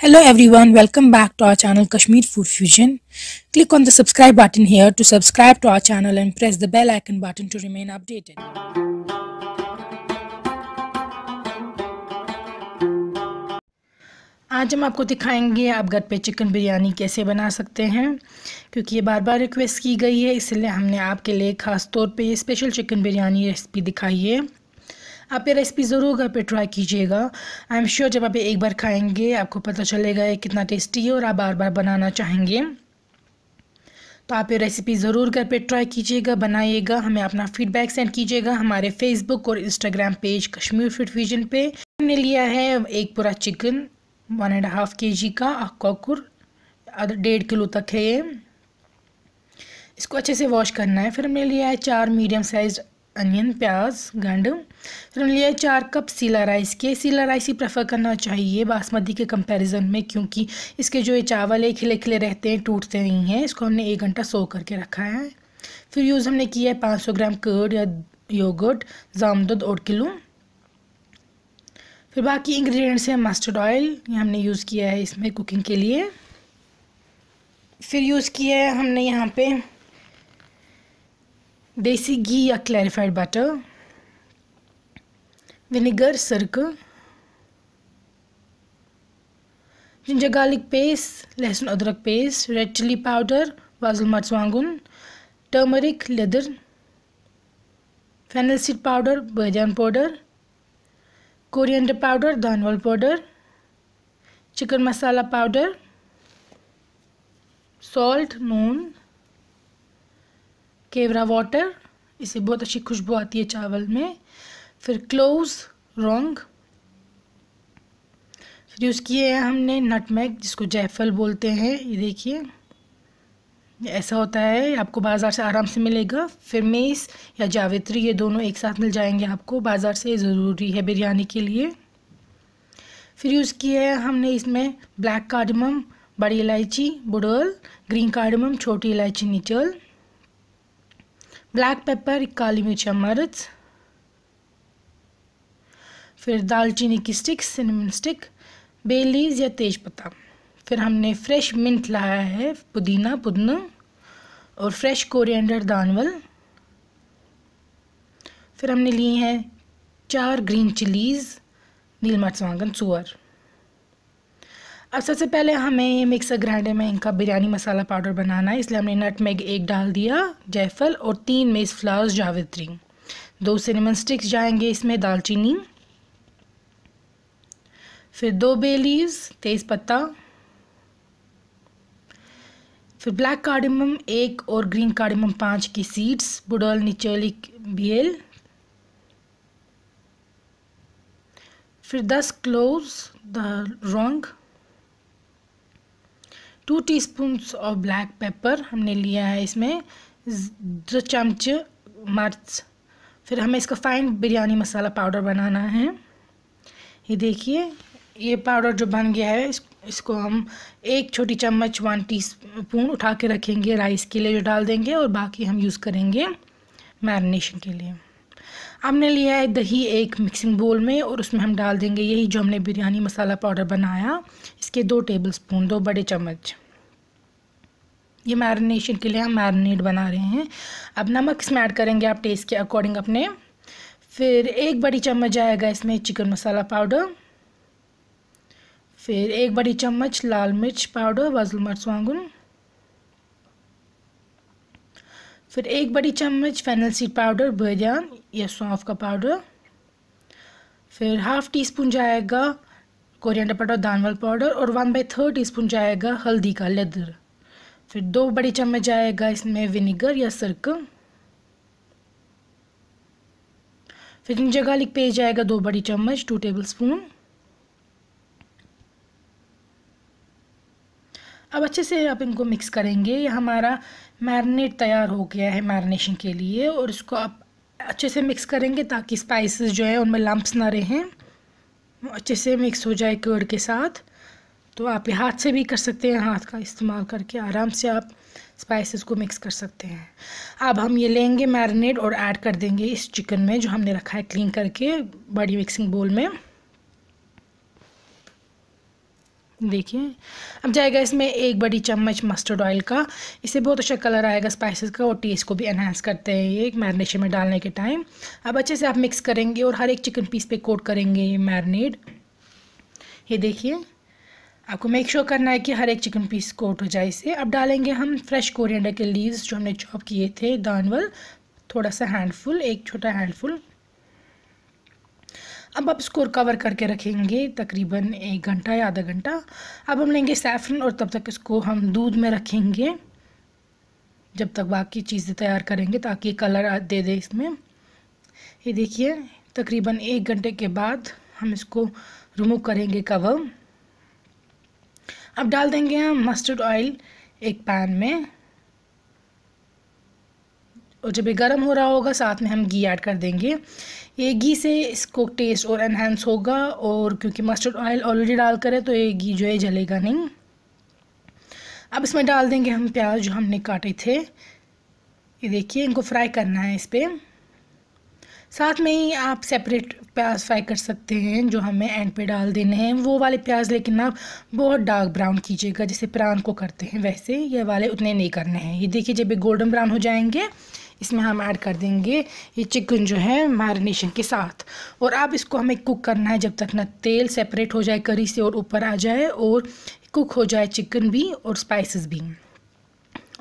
Hello everyone, welcome back to our channel Kashmir Food Fusion. Click on the subscribe button here to subscribe to our channel and press the bell icon button to remain updated. आज हम आपको दिखाएंगे आप घर पे chicken biryani कैसे बना सकते हैं क्योंकि ये बार बार रिक्वेस्ट की गई है इसलिए हमने आपके लिए ख़ास तौर पे ये स्पेशल चिकन बिरयानी रेसिपी दिखाई है आप ये रेसिपी ज़रूर घर पे ट्राई कीजिएगा आई एम श्योर जब आप एक बार खाएंगे आपको पता चलेगा ये कितना टेस्टी है और आप बार बार बनाना चाहेंगे तो आप ये रेसिपी ज़रूर घर पे ट्राई कीजिएगा बनाइएगा हमें अपना फीडबैक सेंड कीजिएगा हमारे फेसबुक और Instagram page Kashmir fit vision पे हमने लिया है एक पूरा चिकन वन एंड हाफ के जी का कॉकुर डेढ़ किलो तक है ये इसको अच्छे से वॉश करना है फिर हमने लिया है चार मीडियम साइज़ अनियन प्याज गंड फिर हमने लिया चार कप सीला राइस के सीला राइस ही प्रेफर करना चाहिए बासमती के कंपैरिजन में क्योंकि इसके जो ये चावल है खिले खिले रहते हैं टूटते नहीं हैं इसको हमने एक घंटा सो करके रखा है फिर यूज़ हमने किया है पाँच सौ ग्राम कर्ड या योगर्ट जामदुद और किलो फिर बाकी इंग्रेडिएंट्स हैं मस्टर्ड ऑयल ये हमने यूज़ किया है इसमें कुकिंग के लिए फिर यूज़ किया है हमने यहाँ पे देसी घी या क्लैरिफाइड बटर विनेगर सर्क जिंजर गार्लिक पेस्ट लहसुन अदरक पेस्ट रेड चिली पाउडर मर्च मरचांगुन टर्मरिक लेदर फेनल सीड पाउडर बैजान पाउडर कोरिएंडर पाउडर धानवल powder chicken masala powder salt नून केवरा वाटर इसे बहुत अच्छी खुशबू आती है चावल में फिर क्लोज रोंग फिर यूज़ किए हैं हमने नटमैग जिसको जैफल बोलते हैं ये देखिए ऐसा होता है आपको बाज़ार से आराम से मिलेगा फिर मेस या जावित्री ये दोनों एक साथ मिल जाएंगे आपको बाज़ार से ज़रूरी है बिरयानी के लिए फिर यूज़ किए हैं हमने इसमें ब्लैक कार्डमम बड़ी इलायची बुडल ग्रीन कार्डमम छोटी इलायची निचल ब्लैक पेपर काली मिर्चा मर्च फिर दालचीनी की स्टिक सिनेमन स्टिक बेलीज या तेज पत्ता फिर हमने फ्रेश मिंट लाया है पुदीना पुदना और फ्रेश कोरिएंडर दानवल फिर हमने लिए हैं चार ग्रीन चिलीज़ नील मर्च सुअर अब सबसे पहले हमें मिक्सर ग्राइंडर में इनका बिरयानी मसाला पाउडर बनाना है इसलिए हमने नट मेग एक डाल दिया जयफल और तीन मेज फ्लावर्स जावित्री दो सिनेमन स्टिक्स जाएंगे इसमें दालचीनी फिर दो बे लीव्स तेज़ पत्ता फिर ब्लैक कार्डिमम एक और ग्रीन कार्डिमम पाँच की सीड्स बुडोल निचोली बेल फिर दस क्लोव द रोंग two teaspoon of black pepper हमने लिया है इसमें दो चमच मर्च फिर हमें इसका फाइन बिरयानी मसाला पाउडर बनाना है ये देखिए ये पाउडर जो बन गया है इस, इसको हम एक छोटी चम्मच वन टी स्पून उठा के रखेंगे राइस के लिए जो डाल देंगे और बाकी हम यूज़ करेंगे मैरिनेशन के लिए हमने लिया है दही एक मिक्सिंग बोल में और उसमें हम डाल देंगे यही जो हमने बिरयानी मसाला पाउडर बनाया इसके दो टेबल स्पून दो बड़े चम्मच ये मैरिनेशन के लिए हम मैरिनेट बना रहे हैं अब नमक इसमें ऐड करेंगे आप टेस्ट के अकॉर्डिंग अपने फिर एक बड़ी चम्मच जाएगा इसमें चिकन मसाला पाउडर फिर एक बड़ी चम्मच लाल मिर्च पाउडर वजल मिर्च फिर एक बड़ी चम्मच फेनल सीड पाउडर बदाम या सौंफ का पाउडर फिर हाफ़ टी स्पून जाएगा कोरिएंडर पाउडर दानवल पाउडर और one by third teaspoon जाएगा हल्दी का लेदर फिर दो बड़ी चम्मच जाएगा इसमें विनेगर या सरक फिर इन जगह लिख पे जाएगा दो बड़ी चम्मच टू टेबल स्पून अब अच्छे से आप इनको मिक्स करेंगे ये हमारा मैरिनेट तैयार हो गया है मैरिनेशन के लिए और इसको आप अच्छे से मिक्स करेंगे ताकि स्पाइसेस जो है उनमें लम्ब्स ना रहें अच्छे से मिक्स हो जाए कर्ड के साथ तो आप ये हाथ से भी कर सकते हैं हाथ का इस्तेमाल करके आराम से आप स्पाइसेस को मिक्स कर सकते हैं अब हम ये लेंगे मैरिनेट और ऐड कर देंगे इस चिकन में जो हमने रखा है क्लीन करके बड़ी मिक्सिंग बोल में देखिए अब जाएगा इसमें एक बड़ी चम्मच मस्टर्ड ऑयल का इससे बहुत अच्छा कलर आएगा स्पाइसेस का और टेस्ट को भी एनहांस करते हैं ये मैरिनेशन में डालने के टाइम अब अच्छे से आप मिक्स करेंगे और हर एक चिकन पीस पे कोट करेंगे ये मैरिनेड ये देखिए आपको मेक श्योर करना है कि हर एक चिकन पीस कोट हो जाए इसे अब डालेंगे हम फ्रेश कोरिएंडर के लीव्स जो हमने चॉप किए थे दानवल थोड़ा सा हैंडफुल एक छोटा हैंडफुल अब आप इसको कवर करके रखेंगे तकरीबन एक घंटा या आधा घंटा अब हम लेंगे सैफरन और तब तक इसको हम दूध में रखेंगे जब तक बाकी चीज़ें तैयार करेंगे ताकि कलर दे दे इसमें ये देखिए तकरीबन एक घंटे के बाद हम इसको रिमूव करेंगे कवर अब डाल देंगे हम मस्टर्ड ऑयल एक पैन में और जब ये गर्म हो रहा होगा साथ में हम घी ऐड कर देंगे ये घी से इसको टेस्ट और एनहेंस होगा और क्योंकि मस्टर्ड ऑयल ऑलरेडी डाल करें है तो ये घी जो है जलेगा नहीं अब इसमें डाल देंगे हम प्याज जो हमने काटे थे ये देखिए इनको फ्राई करना है इस पर साथ में ही आप सेपरेट प्याज फ्राई कर सकते हैं जो हमें एंड पे डाल देने हैं वो वाले प्याज लेकिन आप बहुत डार्क ब्राउन कीजिएगा जैसे प्रान को करते हैं वैसे ये वाले उतने नहीं करने हैं ये देखिए जब ये गोल्डन ब्राउन हो जाएंगे इसमें हम ऐड कर देंगे ये चिकन जो है मैरिनेशन के साथ और अब इसको हमें कुक करना है जब तक ना तेल सेपरेट हो जाए करी से और ऊपर आ जाए और कुक हो जाए चिकन भी और स्पाइसेस भी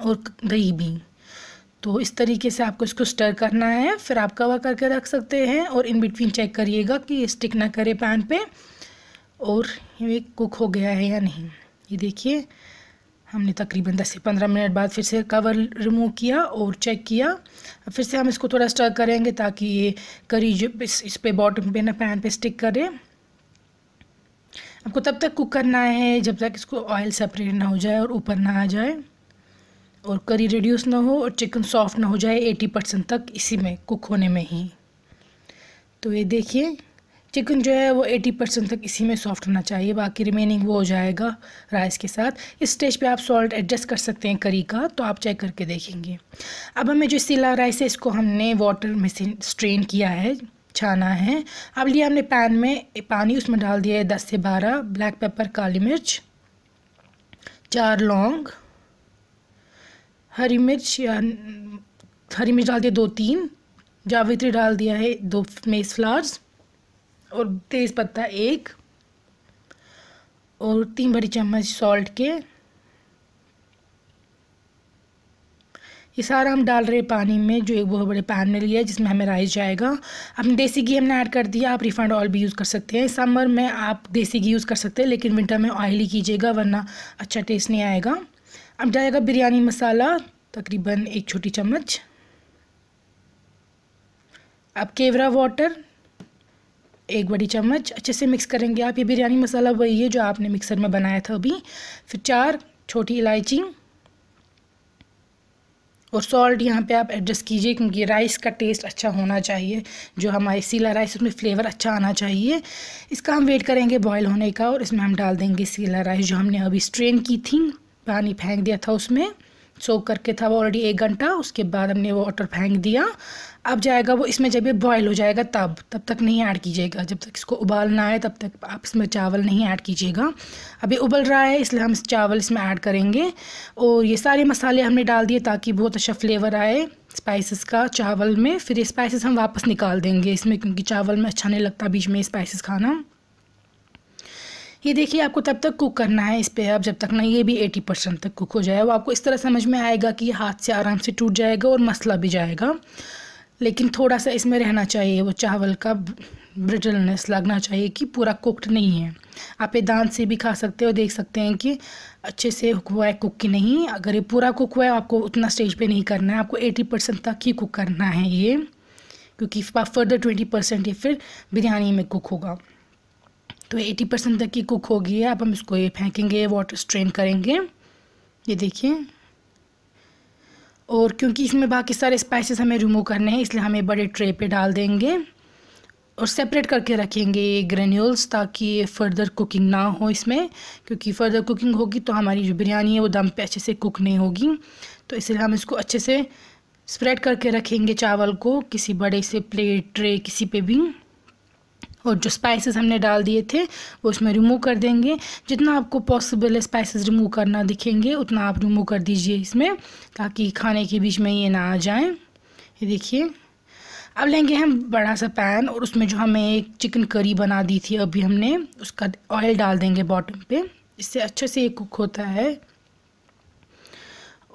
और दही भी तो इस तरीके से आपको इसको स्टर करना है फिर आप कवर करके रख सकते हैं और इन बिटवीन चेक करिएगा कि ये स्टिक ना करे पैन पे और ये कुक हो गया है या नहीं ये देखिए हमने तकरीबन 10 से 15 मिनट बाद फिर से कवर रिमूव किया और चेक किया फिर से हम इसको थोड़ा स्टर करेंगे ताकि ये करी जो इस, इस पे बॉटम पे ना पैन पे स्टिक करे आपको तब तक कुक करना है जब तक इसको ऑयल सेपरेट ना हो जाए और ऊपर ना आ जाए और करी रिड्यूस ना हो और चिकन सॉफ्ट ना हो जाए 80 परसेंट तक इसी में कुक होने में ही तो ये देखिए चिकन जो है वो 80 परसेंट तक इसी में सॉफ्ट होना चाहिए बाकी रिमेनिंग वो हो जाएगा राइस के साथ इस स्टेज पे आप सॉल्ट एडजस्ट कर सकते हैं करी का तो आप चेक करके देखेंगे अब हमें जो सिला राइस है इसको हमने वाटर में से स्ट्रेन किया है छाना है अब लिया हमने पैन में पानी उसमें डाल दिया है दस से बारह ब्लैक पेपर काली मिर्च चार लौंग हरी मिर्च या हरी मिर्च डाल दिया दो तीन जावित्री डाल दिया है दो मेस फ्लावर्स और तेज़ पत्ता एक और तीन बड़ी चम्मच सॉल्ट के ये सारा हम डाल रहे पानी में जो एक बहुत बड़े पैन में लिया है जिसमें हमें राइस जाएगा अपने देसी घी हमने ऐड कर दिया आप रिफाइंड ऑयल भी यूज़ कर सकते हैं समर में आप देसी घी यूज़ कर सकते हैं लेकिन विंटर में ऑयली कीजिएगा वरना अच्छा टेस्ट नहीं आएगा अब जाएगा बिरयानी मसाला तकरीबन एक छोटी चम्मच अब केवरा वाटर एक बड़ी चम्मच अच्छे से मिक्स करेंगे आप ये बिरयानी मसाला वही है जो आपने मिक्सर में बनाया था अभी फिर चार छोटी इलायची और सॉल्ट यहाँ पे आप एडजस्ट कीजिए क्योंकि राइस का टेस्ट अच्छा होना चाहिए जो हमारे सीला राइस उसमें फ्लेवर अच्छा आना चाहिए इसका हम वेट करेंगे बॉयल होने का और इसमें हम डाल देंगे सीला राइस जो हमने अभी स्ट्रेन की थी पानी फेंक दिया था उसमें सोक करके था वो ऑलरेडी एक घंटा उसके बाद हमने वो वाटर फेंक दिया अब जाएगा वो इसमें जब ये बॉयल हो जाएगा तब तब तक नहीं ऐड कीजिएगा जब तक इसको उबालना है तब तक आप इसमें चावल नहीं ऐड कीजिएगा अभी उबल रहा है इसलिए हम चावल इसमें ऐड करेंगे और ये सारे मसाले हमने डाल दिए ताकि बहुत अच्छा फ्लेवर आए स्पाइसेस का चावल में फिर ये स्पाइसेस हम वापस निकाल देंगे इसमें क्योंकि चावल में अच्छा नहीं लगता बीच में स्पाइसेस खाना ये देखिए आपको तब तक कुक करना है इस पर अब जब तक ना ये भी एटी परसेंट तक कुक हो जाए वो आपको इस तरह समझ में आएगा कि हाथ से आराम से टूट जाएगा और मसला भी जाएगा लेकिन थोड़ा सा इसमें रहना चाहिए वो चावल का ब्रिटलनेस लगना चाहिए कि पूरा कुकड नहीं है आप ये दांत से भी खा सकते हो देख सकते हैं कि अच्छे से हुआ है कुक की नहीं अगर ये पूरा कुक हुआ है आपको उतना स्टेज पे नहीं करना है आपको एटी परसेंट तक ही कुक करना है ये क्योंकि फर्दर ट्वेंटी परसेंट ये फिर बिरयानी में कुक होगा तो 80 परसेंट तक की कुक हो गई है अब हम इसको ये फेंकेंगे वाटर स्ट्रेन करेंगे ये देखिए और क्योंकि इसमें बाकी सारे स्पाइसेस हमें रिमूव करने हैं इसलिए हमें बड़े ट्रे पे डाल देंगे और सेपरेट करके रखेंगे ये ग्रेन्यूल्स ताकि फर्दर कुकिंग ना हो इसमें क्योंकि फर्दर कुकिंग होगी तो हमारी जो बिरयानी है वो दम पे अच्छे से कुक नहीं होगी तो इसलिए हम इसको अच्छे से स्प्रेड करके रखेंगे चावल को किसी बड़े से प्लेट ट्रे किसी पे भी और जो स्पाइसेस हमने डाल दिए थे वो इसमें रिमूव कर देंगे जितना आपको पॉसिबल है स्पाइसेस रिमूव करना दिखेंगे उतना आप रिमूव कर दीजिए इसमें ताकि खाने के बीच में ये ना आ जाए ये देखिए अब लेंगे हम बड़ा सा पैन और उसमें जो हमें एक चिकन करी बना दी थी अभी हमने उसका ऑयल डाल देंगे बॉटम पे इससे अच्छे से ये कुक होता है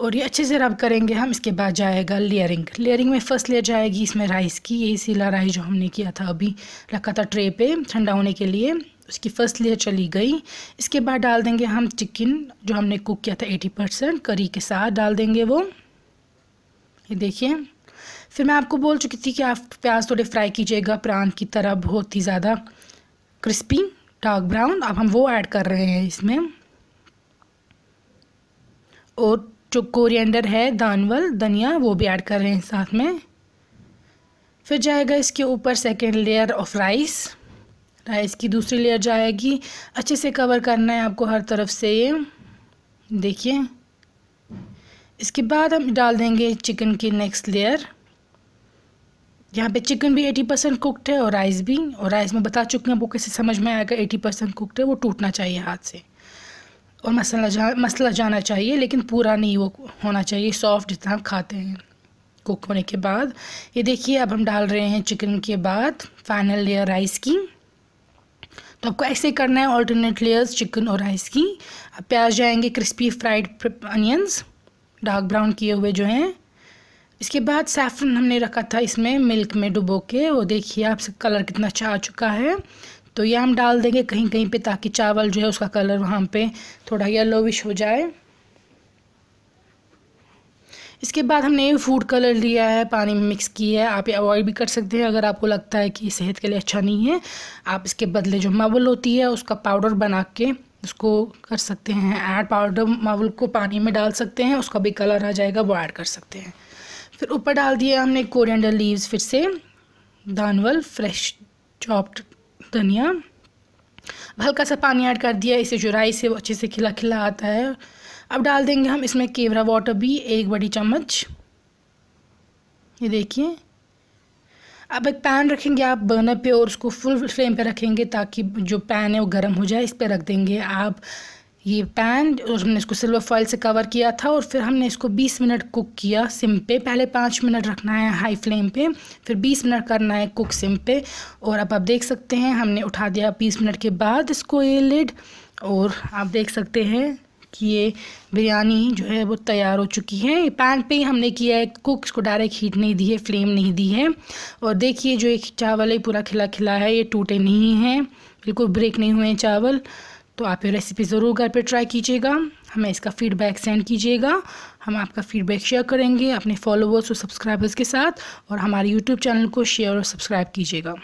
और ये अच्छे से रब करेंगे हम इसके बाद जाएगा लेयरिंग लेयरिंग में फर्स्ट लेयर जाएगी इसमें राइस की यही सीला राइस जो हमने किया था अभी रखा था ट्रे पे ठंडा होने के लिए उसकी फ़र्स्ट लेयर चली गई इसके बाद डाल देंगे हम चिकन जो हमने कुक किया था एटी परसेंट करी के साथ डाल देंगे वो ये देखिए फिर मैं आपको बोल चुकी थी कि आप प्याज थोड़े फ्राई कीजिएगा प्रान की तरह बहुत ही ज़्यादा क्रिस्पी डार्क ब्राउन अब हम वो ऐड कर रहे हैं इसमें और जो कोरिएंडर है दानवल धनिया वो भी ऐड कर रहे हैं साथ में फिर जाएगा इसके ऊपर second layer of rice rice की दूसरी लेयर जाएगी अच्छे से कवर करना है आपको हर तरफ से ये देखिए इसके बाद हम डाल देंगे चिकन की नेक्स्ट लेयर यहाँ पे चिकन भी एटी परसेंट कुकड है और राइस भी और राइस में बता चुके हैं आपको कैसे समझ में आएगा एटी परसेंट कुकड है वो टूटना चाहिए हाथ से और मसला जा मसला जाना चाहिए लेकिन पूरा नहीं वो होना चाहिए सॉफ्ट जितना हम खाते हैं कुक होने के बाद ये देखिए अब हम डाल रहे हैं चिकन के बाद फाइनल लेयर राइस की तो आपको ऐसे करना है ऑल्टरनेट लेयर्स चिकन और राइस की अब प्याज जाएंगे crispy fried onions dark brown किए हुए जो हैं इसके बाद सैफरन हमने रखा था इसमें मिल्क में डुबो के वो देखिए आप कलर कितना अच्छा आ चुका है तो ये हम डाल देंगे कहीं कहीं पे ताकि चावल जो है उसका कलर वहाँ पे थोड़ा येलोविश हो जाए इसके बाद हमने ये फूड कलर लिया है पानी में मिक्स किया है आप ये अवॉइड भी कर सकते हैं अगर आपको लगता है कि सेहत के लिए अच्छा नहीं है आप इसके बदले जो मवल होती है उसका पाउडर बना के उसको कर सकते हैं ऐड पाउडर मावल को पानी में डाल सकते हैं उसका भी कलर आ जाएगा वो ऐड कर सकते हैं फिर ऊपर डाल दिया हमने कोरियंडर लीव्स फिर से दानवल फ्रेश चॉप्ड धनिया हल्का सा पानी ऐड कर दिया इसे जो राइस है वो अच्छे से खिला खिला आता है अब डाल देंगे हम इसमें केवरा वाटर भी एक बड़ी चम्मच ये देखिए अब एक पैन रखेंगे आप बर्नर पे और उसको फुल फ्लेम पे रखेंगे ताकि जो पैन है वो गर्म हो जाए इस पर रख देंगे आप ये पैन और हमने इसको सिल्वर फॉइल से कवर किया था और फिर हमने इसको 20 मिनट कुक किया सिम पे पहले पाँच मिनट रखना है हाई फ्लेम पे फिर 20 मिनट करना है कुक सिम पे और अब आप देख सकते हैं हमने उठा दिया 20 मिनट के बाद इसको ये लिड और आप देख सकते हैं कि ये बिरयानी जो है वो तैयार हो चुकी है पैन पे ही हमने किया है कुक इसको डायरेक्ट हीट नहीं दी है फ्लेम नहीं दी है और देखिए जो एक चावल है पूरा खिला खिला है ये टूटे नहीं हैं बिल्कुल ब्रेक नहीं हुए हैं चावल तो आप ये रेसिपी ज़रूर घर पे ट्राई कीजिएगा हमें इसका फीडबैक सेंड कीजिएगा हम आपका फीडबैक शेयर करेंगे अपने फॉलोवर्स और सब्सक्राइबर्स के साथ और हमारे यूट्यूब चैनल को शेयर और सब्सक्राइब कीजिएगा